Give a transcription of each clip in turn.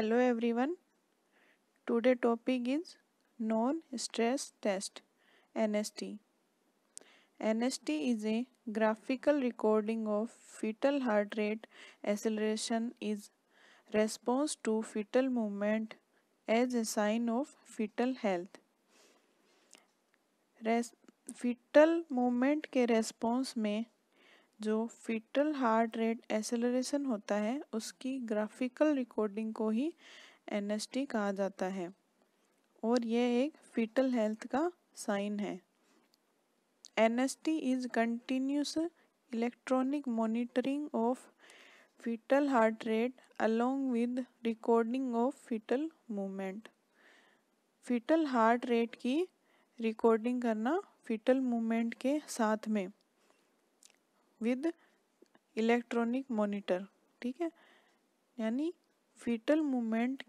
Hello everyone today topic is non stress test NST NST is a graphical recording of fetal heart rate acceleration is response to fetal movement as a sign of fetal health fetal movement के response में जो fetal heart rate acceleration होता है उसकी graphical recording को ही N कहा जाता है और यह एक फीटल हेल्थ का साइन है and is continuous electronic monitoring of fetal heart rate along with recording of fetal movement fetal heart rate की रिकॉर्डिंग करना फीटल मूवमेंट के साथ में विद इलेक्ट्रॉनिक मॉनिटर ठीक है यानी फीटल मूवमेंट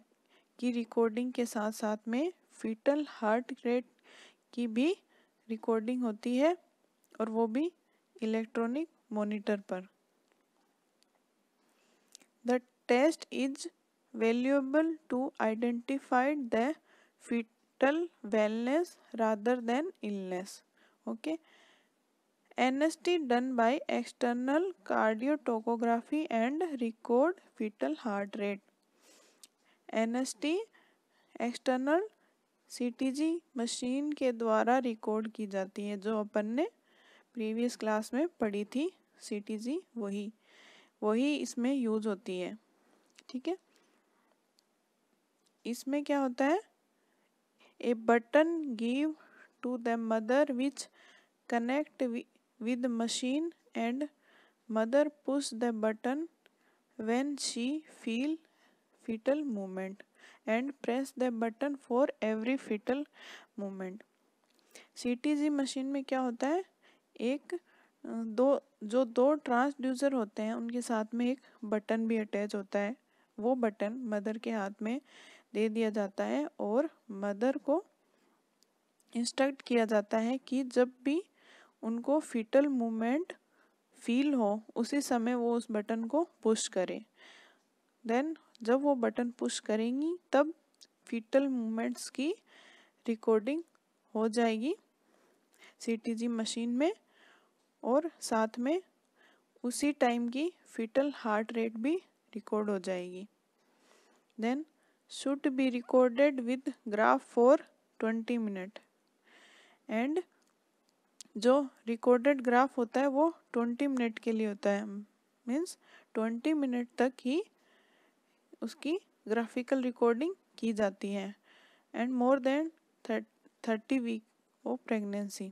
की रिकॉर्डिंग के साथ साथ में फीटल हार्ट रेट की भी रिकॉर्डिंग होती है और वो भी इलेक्ट्रॉनिक मॉनिटर पर the test is to identified the fetal wellness rather than illness okay okay NST done by external cardiotocography and record fetal heart rate. NST external CTG machine के द्वारा रिकॉर्ड की जाती है जो अपन ने प्रीवियस क्लास में पढ़ी थी सीटीजी वही वही इसमें यूज होती है ठीक है इसमें क्या होता है a button give to the mother which connect with machine and mother push the button when she feel fetal movement and press the button for every fetal movement CTG machine में क्या होता है एक दो जो दो ट्रांसड्यूसर होते हैं उनके साथ में एक बटन भी अटैच होता है वो बटन मदर के हाथ में दे दिया जाता है और मदर को इंस्ट्रक्ट किया जाता है कि जब भी उनको फिटल मूवमेंट फील हो उसी समय वो उस बटन को पुश करें देन जब वो बटन पुश करेंगी तब फिटल मूवमेंट्स की रिकॉर्डिंग हो जाएगी सीटीजी मशीन में और साथ में उसी टाइम की फिटल हार्ट रेट भी रिकॉर्ड हो जाएगी then should be recorded with graph for 20 minute and जो रिकॉर्डेड ग्राफ होता है वो ट्वेंटी मिनट के लिए होता है मीन्स ट्वेंटी मिनट तक ही उसकी ग्राफिकल रिकॉर्डिंग की जाती है and more than thirty week of pregnancy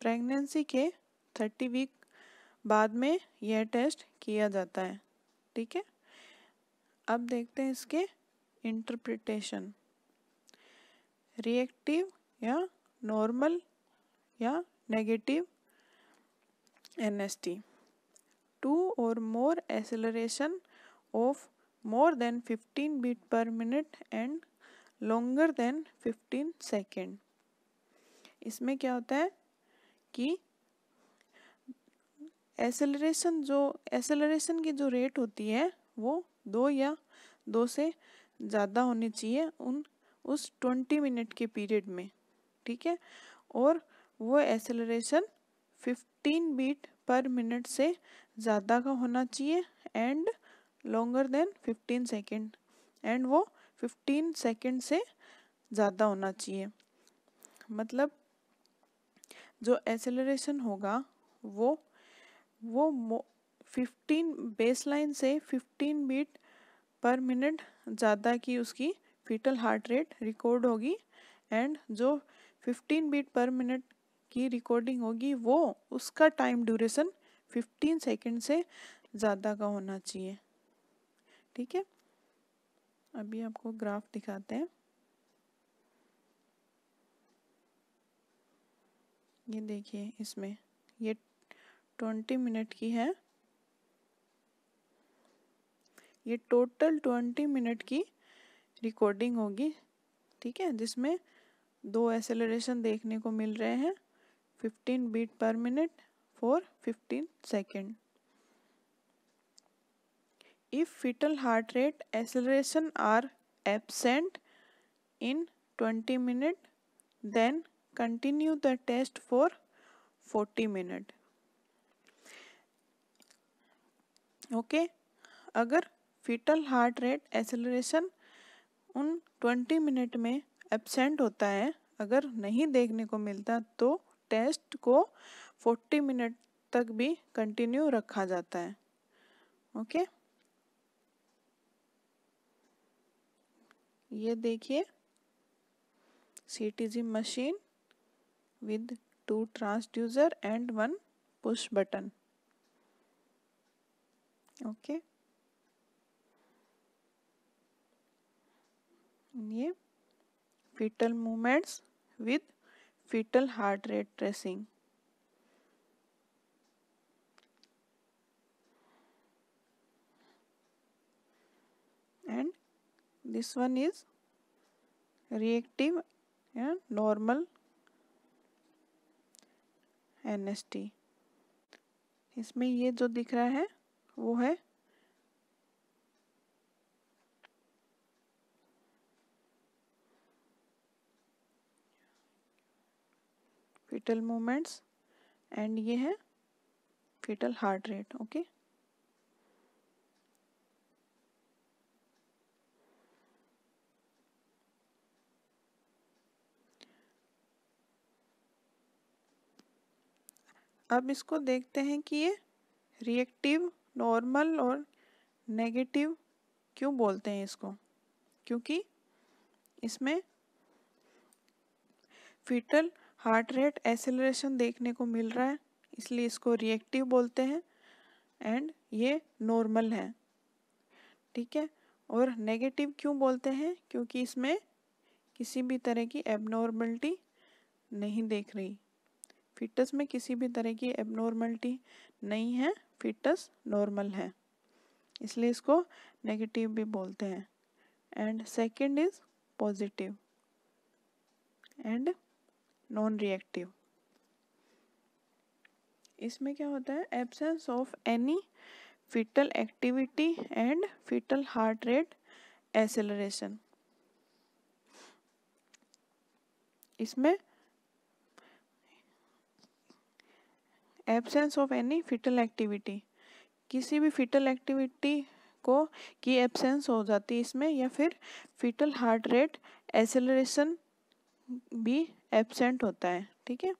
pregnancy के थर्टी वीक बाद में यह टेस्ट किया जाता है ठीक है अब देखते हैं इसके इंटरप्रिटेशन रिएक्टिव या नॉर्मल या negative T two or more acceleration of more than 15 beat per minute and longer than 15 second इसमें क्या होता है कि एसेलरेशन जो एसेलरेशन की जो रेट होती है वो दो या दो से ज़्यादा होनी चाहिए उन उस 20 मिनट के पीरियड में ठीक है और वो एसेलरेशन 15 बीट पर मिनट से ज़्यादा का होना चाहिए and longer than 15 second and वो 15 सेकेंड से ज़्यादा होना चाहिए मतलब जो एसेलरेशन होगा वो वो 15 बेसलाइन से 15 बीट पर मिनट ज़्यादा की उसकी फीटल हार्ट रेट रिकॉर्ड होगी एंड जो फिफ्टीन बीट पर मिनट की रिकॉर्डिंग होगी वो उसका टाइम ड्यूरेशन फिफ्टीन सेकेंड से ज़्यादा का होना चाहिए ठीक है अभी आपको ग्राफ दिखाते हैं ये देखिए इसमें ये ट्वेंटी मिनट की है ये टोटल ट्वेंटी मिनट की रिकॉर्डिंग होगी ठीक है जिसमें दो एसेलरेशन देखने को मिल रहे हैं fifteen beat per minute for fifteen second if fetal heart rate acceleration are absent in twenty minute then continue the test for forty minute okay अगर फिटल हार्ट रेट एसेलरेशन उन ट्वेंटी मिनट में absent होता है अगर नहीं देखने को मिलता तो टेस्ट को 40 मिनट तक भी कंटिन्यू रखा जाता है ओके ये देखिए CTG machine with two transducer and one push button okay ये fetal movements with fetal heart rate tracing. And this one is reactive and normal N S T इसमें ये जो दिख रहा है वो है फिटल मोमेंट्स एंड ये है फिटल हार्ट रेट ओके अब इसको देखते हैं कि ये रिएक्टिव नॉर्मल और नेगेटिव क्यों बोलते हैं इसको क्योंकि इसमें फिटल हार्ट रेट एसेलरेशन देखने को मिल रहा है इसलिए इसको रिएक्टिव बोलते हैं एंड ये नॉर्मल है ठीक है और नेगेटिव क्यों बोलते हैं क्योंकि इसमें किसी भी तरह की एबनॉर्मलिटी नहीं देख रही फिटस में किसी भी तरह की एबनॉर्मलिटी नहीं है फिटस नॉर्मल है इसलिए इसको नेगेटिव भी बोलते हैं and second is positive and non reactive इसमें क्या होता है absence of any fetal activity and fetal heart rate acceleration इसमें absence of any fetal activity किसी भी फिटल एक्टिविटी को की एब्सेंस हो जाती है इसमें या फिर फिटल हार्ट रेट एसेलरेशन भी एबसेंट होता है ठीक है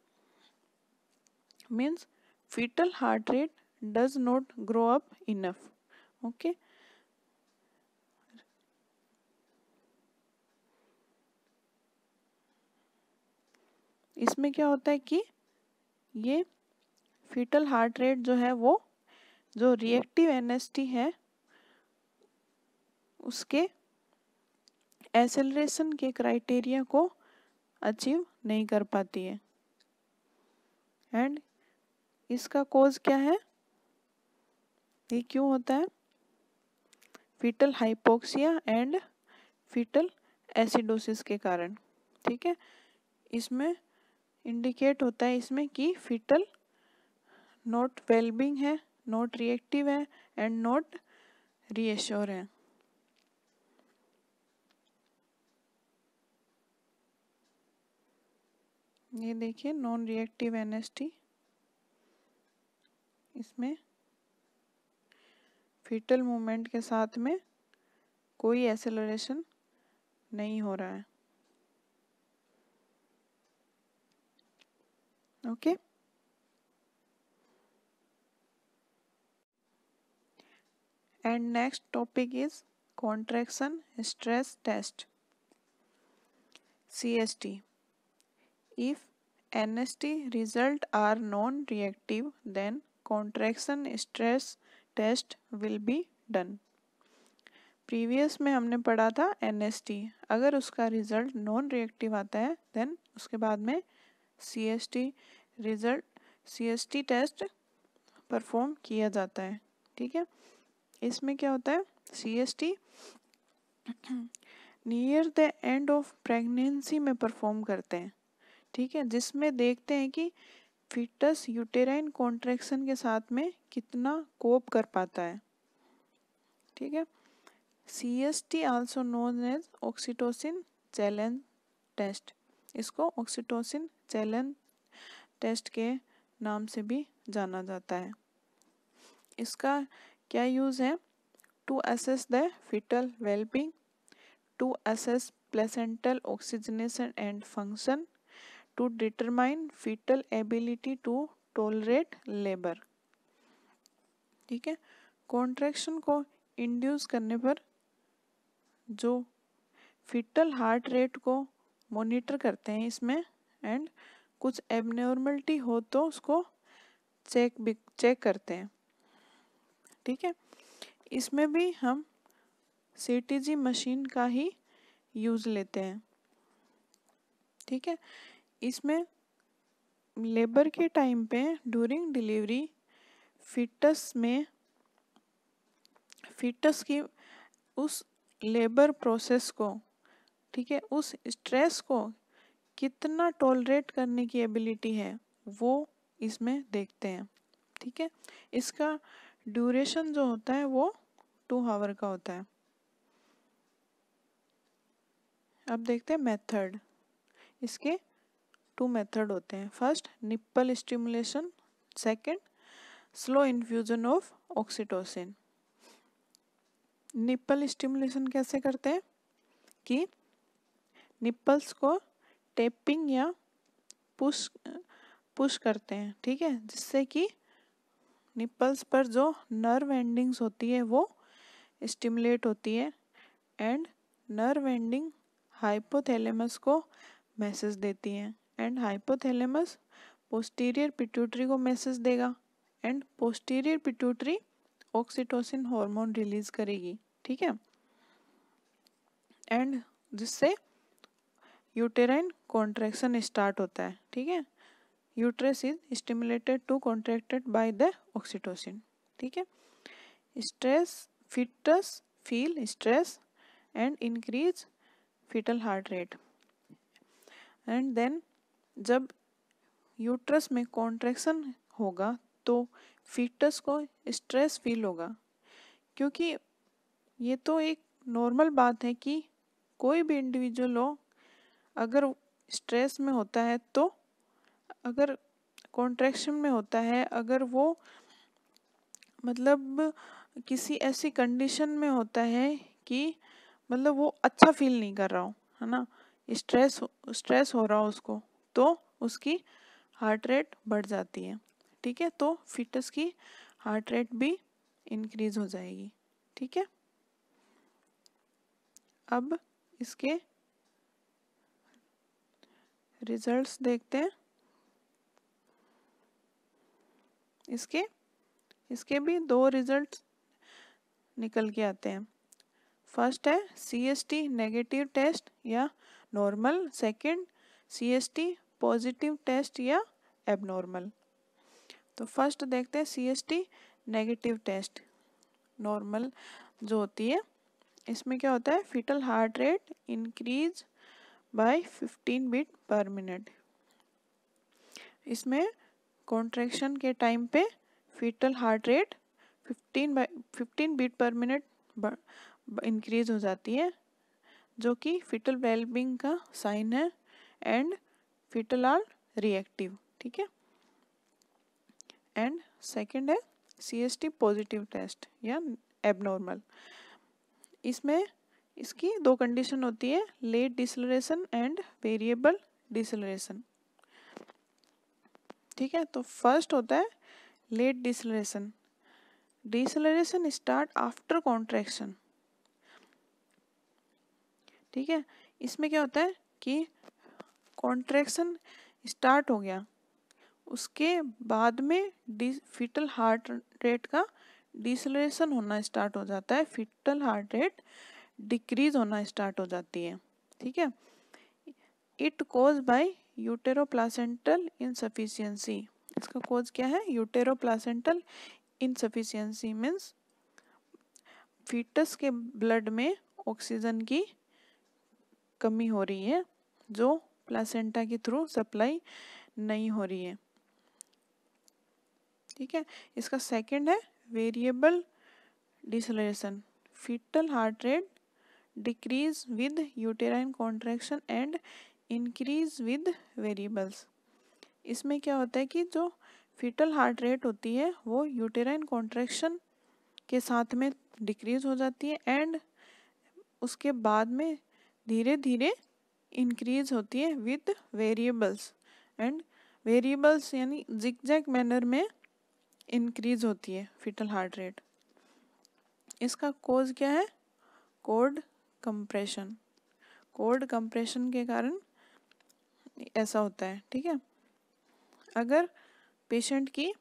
means fetal heart rate does not grow up enough okay इसमें क्या होता है कि ये फीटल हार्ट रेट जो है वो जो रिएक्टिव एनएसटी है उसके एसेलरेशन के क्राइटेरिया को अचीव नहीं कर पाती है एंड इसका कोज क्या है ये क्यों होता है fetal hypoxia and fetal acidosis के कारण ठीक है इसमें इंडिकेट होता है इसमें कि फीटल नॉट वेलबिंग है नॉट रिएक्टिव है एंड नॉट रीएश्योर है ये देखिए नॉन रिएक्टिव एनएसटी इसमें फिटल मूवमेंट के साथ में कोई एसेलरेशन नहीं हो रहा है okay next topic is contraction stress test C S T If NST result are non-reactive then contraction stress test will be done previous में हमने पढ़ा था एन एस टी अगर उसका रिजल्ट नॉन रिएक्टिव आता है देन उसके बाद में C S T result C S T test perform किया जाता है ठीक है इसमें क्या होता है C S T near the end of pregnancy में परफॉर्म करते हैं ठीक है जिसमें देखते हैं कि फिटस यूटेराइन कॉन्ट्रेक्शन के साथ में कितना कोप कर पाता है ठीक है C S T also known as oxytocin challenge test इसको ऑक्सीटोसिन चैलेंज टेस्ट के नाम से भी जाना जाता है इसका क्या यूज़ है to assess the fetal wellbeing to assess placental oxygenation and function to determine fetal ability to tolerate labor ठीक है कॉन्ट्रैक्शन को इंड्यूस करने पर जो फिटल हार्ट रेट को मॉनिटर करते हैं इसमें एंड कुछ एबनॉर्मलिटी हो तो उसको चेक भी चेक करते हैं ठीक है इसमें भी हम सीटीजी मशीन का ही यूज़ लेते हैं ठीक है इसमें लेबर के टाइम पे ड्यूरिंग डिलीवरी फिटस में फिटस की उस लेबर प्रोसेस को ठीक है उस स्ट्रेस को कितना टॉलरेट करने की एबिलिटी है वो इसमें देखते हैं ठीक है इसका ड्यूरेशन जो होता है वो टू हावर का होता है अब देखते हैं मेथड इसके टू मेथड होते हैं first nipple stimulation second slow infusion of oxytocin nipple stimulation कैसे करते हैं कि निप्पल्स को टेपिंग या पुश पुश करते हैं ठीक है जिससे कि निप्पल्स पर जो नर्व एंडिंग्स होती है वो स्टिमुलेट होती है एंड नर्व एंडिंग हाइपोथैलेमस को मैसेज देती हैं एंड हाइपोथैलेमस पोस्टीरियर पिट्यूटरी को मैसेज देगा and posterior pituitary oxytocin hormone release करेगी ठीक है एंड जिससे यूटेराइन कॉन्ट्रैक्शन स्टार्ट होता है ठीक है uterus is stimulated to contracted by the oxytocin ठीक है stress fetus feel stress and increase fetal heart rate and then जब यूट्रस में कॉन्ट्रैक्शन होगा तो फीटस को स्ट्रेस फील होगा क्योंकि ये तो एक नॉर्मल बात है कि कोई भी इंडिविजुअल हो अगर स्ट्रेस में होता है तो अगर कॉन्ट्रैक्शन में होता है अगर वो मतलब किसी ऐसी कंडीशन में होता है कि मतलब वो अच्छा फील नहीं कर रहा हो है ना स्ट्रेस स्ट्रेस हो रहा हो उसको तो उसकी हार्ट रेट बढ़ जाती है ठीक है तो फिटस की हार्ट रेट भी इंक्रीज हो जाएगी ठीक है अब इसके रिजल्ट्स देखते हैं इसके इसके भी दो रिजल्ट निकल के आते हैं फर्स्ट है C S T negative test या normal second T positive test या एबनॉर्मल तो फर्स्ट देखते हैं टी नेगेटिव टेस्ट नॉर्मल जो होती है इसमें क्या होता है fetal heart rate increase by 15 beat per minute इसमें कॉन्ट्रेक्शन के टाइम पे fetal heart rate 15 by 15 beat per minute increase हो जाती है जो कि फिटल वेलबिंग का साइन है एंड फिटल आर रिएक्टिव ठीक है एंड सेकेंड है सीएसटी पॉजिटिव टेस्ट या एबनॉर्मल इसमें इसकी दो कंडीशन होती है late deceleration and variable deceleration ठीक है तो फर्स्ट होता है late deceleration deceleration start after contraction ठीक है इसमें क्या होता है कि कॉन्ट्रैक्शन स्टार्ट हो गया उसके बाद में डी फिटल हार्ट रेट का डिसलेशन होना स्टार्ट हो जाता है फिटल हार्ट रेट डिक्रीज होना स्टार्ट हो जाती है ठीक है it cause by utero placental insufficiency इसका कोज क्या है utero placental insufficiency means fetus के ब्लड में ऑक्सीजन की कमी हो रही है जो प्लासेंटा के थ्रू सप्लाई नहीं हो रही है ठीक है इसका सेकंड है variable deceleration fetal heart rate decrease with uterine contraction and increase with variables इसमें क्या होता है कि जो फीटल हार्ट रेट होती है वो यूटेराइन कॉन्ट्रैक्शन के साथ में डिक्रीज हो जाती है एंड उसके बाद में धीरे धीरे इंक्रीज होती है विद वेरिएबल्स एंड वेरिएबल्स यानी जिकजैक मैनर में इंक्रीज होती है फिटल हार्ट रेट इसका कोज क्या है कोड कंप्रेशन कोड कंप्रेशन के कारण ऐसा होता है ठीक है अगर पेशेंट की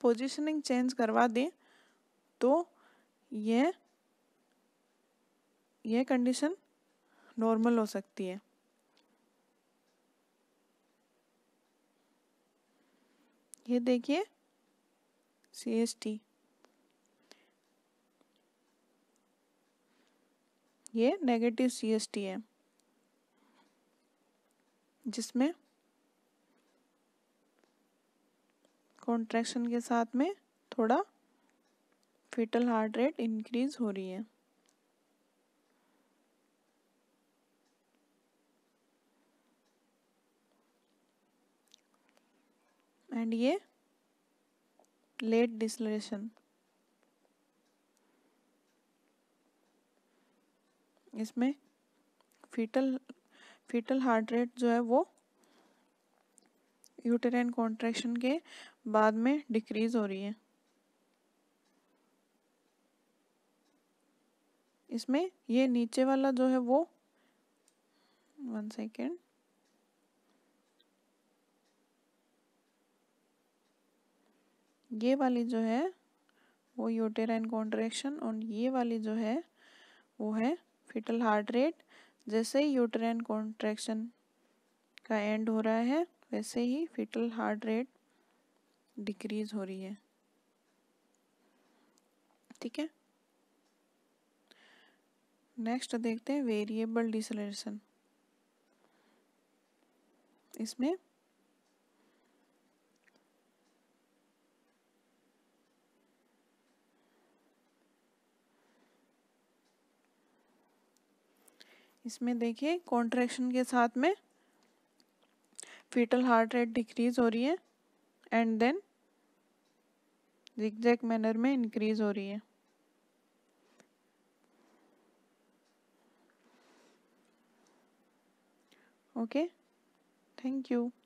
पोजीशनिंग चेंज करवा दें तो यह कंडीशन नॉर्मल हो सकती है ये देखिए सी एस टी ये नेगेटिव सी एस टी है जिसमें कॉन्ट्रैक्शन के साथ में थोड़ा फिटल हार्ट रेट इंक्रीज हो रही है एंड ये लेट डिसलेशन इसमें फीटल फीटल हार्ट रेट जो है वो यूटेराइन कॉन्ट्रेक्शन के बाद में डिक्रीज हो रही है इसमें ये नीचे वाला जो है वो वन सेकेंड ये वाली जो है वो यूटेराइन कॉन्ट्रेक्शन और ये वाली जो है वो है फिटल हार्ट रेट जैसे ही यूटेराइन कॉन्ट्रेक्शन का एंड हो रहा है वैसे ही फिटल हार्ट रेट डिक्रीज हो रही है ठीक है नेक्स्ट देखते हैं वेरिएबल डिसलेशन इसमें इसमें देखिए कॉन्ट्रैक्शन के साथ में फीटल हार्ट रेट डिक्रीज हो रही है एंड देन जिगजैक मैनर में इंक्रीज हो रही है ओके थैंक यू